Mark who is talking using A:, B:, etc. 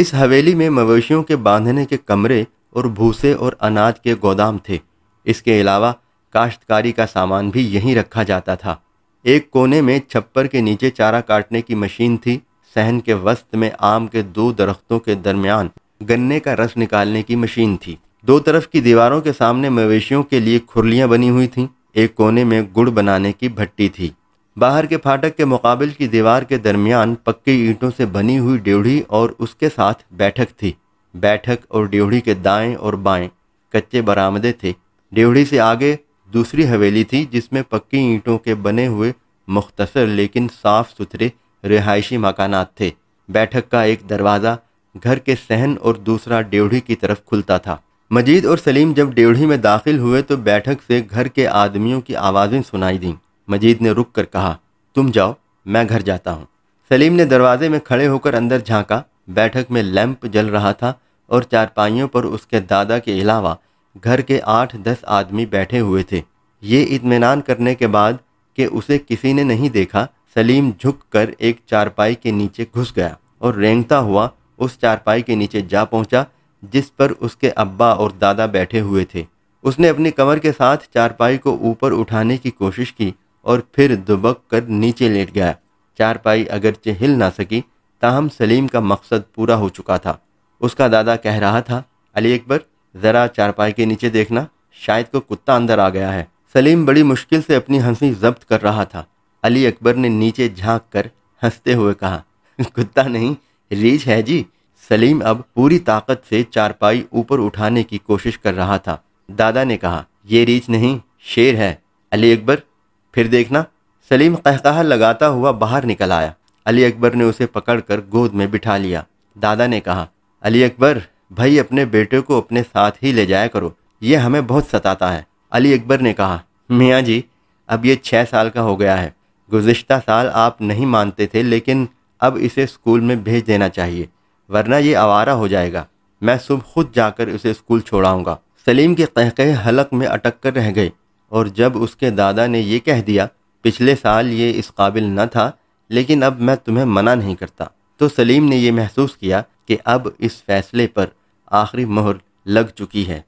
A: इस हवेली में मवेशियों के बांधने के कमरे और भूसे और अनाज के गोदाम थे इसके अलावा काश्तकारी का सामान भी यहीं रखा जाता था एक कोने में छप्पर के नीचे चारा काटने की मशीन थी सहन के वस्त में आम के दो दरख्तों के दरमियान गन्ने का रस निकालने की मशीन थी दो तरफ की दीवारों के सामने मवेशियों के लिए खुरलियाँ बनी हुई थीं एक कोने में गुड़ बनाने की भट्टी थी बाहर के फाटक के मुकाबल की दीवार के दरमियान पक्की ईंटों से बनी हुई ड्योढ़ी और उसके साथ बैठक थी बैठक और ड्योढ़ी के दाएं और बाएं कच्चे बरामदे थे ड्योढ़ी से आगे दूसरी हवेली थी जिसमें पक्की ईंटों के बने हुए मुख्तसर लेकिन साफ सुथरे रिहायशी मकानात थे बैठक का एक दरवाज़ा घर के सहन और दूसरा ड्योढ़ी की तरफ खुलता था मजीद और सलीम जब ड्योढ़ी में दाखिल हुए तो बैठक से घर के आदमियों की आवाज़ें सुनाई दीं मजीद ने रुक कर कहा तुम जाओ मैं घर जाता हूँ सलीम ने दरवाजे में खड़े होकर अंदर झांका बैठक में लैंप जल रहा था और चारपाइयों पर उसके दादा के अलावा घर के आठ दस आदमी बैठे हुए थे ये इतमान करने के बाद कि उसे किसी ने नहीं देखा सलीम झुक कर एक चारपाई के नीचे घुस गया और रेंगता हुआ उस चारपाई के नीचे जा पहुंचा जिस पर उसके अब्बा और दादा बैठे हुए थे उसने अपनी कमर के साथ चारपाई को ऊपर उठाने की कोशिश की और फिर दुबक कर नीचे लेट गया चारपाई अगरचे हिल ना सकी ताहम सलीम का मकसद पूरा हो चुका था उसका दादा कह रहा था अली अकबर ज़रा चारपाई के नीचे देखना शायद को कुत्ता अंदर आ गया है सलीम बड़ी मुश्किल से अपनी हंसी जब्त कर रहा था अली अकबर ने नीचे झांक कर हंसते हुए कहा कुत्ता नहीं रीछ है जी सलीम अब पूरी ताकत से चारपाई ऊपर उठाने की कोशिश कर रहा था दादा ने कहा यह रीछ नहीं शेर है अली अकबर फिर देखना सलीम कहकहा लगाता हुआ बाहर निकल आया अली अकबर ने उसे पकड़कर गोद में बिठा लिया दादा ने कहा अली अकबर भाई अपने बेटे को अपने साथ ही ले जाया करो ये हमें बहुत सताता है अली अकबर ने कहा मियाँ जी अब ये छः साल का हो गया है गुज्त साल आप नहीं मानते थे लेकिन अब इसे स्कूल में भेज देना चाहिए वरना ये आवारा हो जाएगा मैं सुबह खुद जाकर उसे स्कूल छोड़ाऊँगा सलीम के कहके हलक में अटक कर रह गए और जब उसके दादा ने ये कह दिया पिछले साल ये इस काबिल न था लेकिन अब मैं तुम्हें मना नहीं करता तो सलीम ने यह महसूस किया कि अब इस फैसले पर आखिरी मोहर लग चुकी है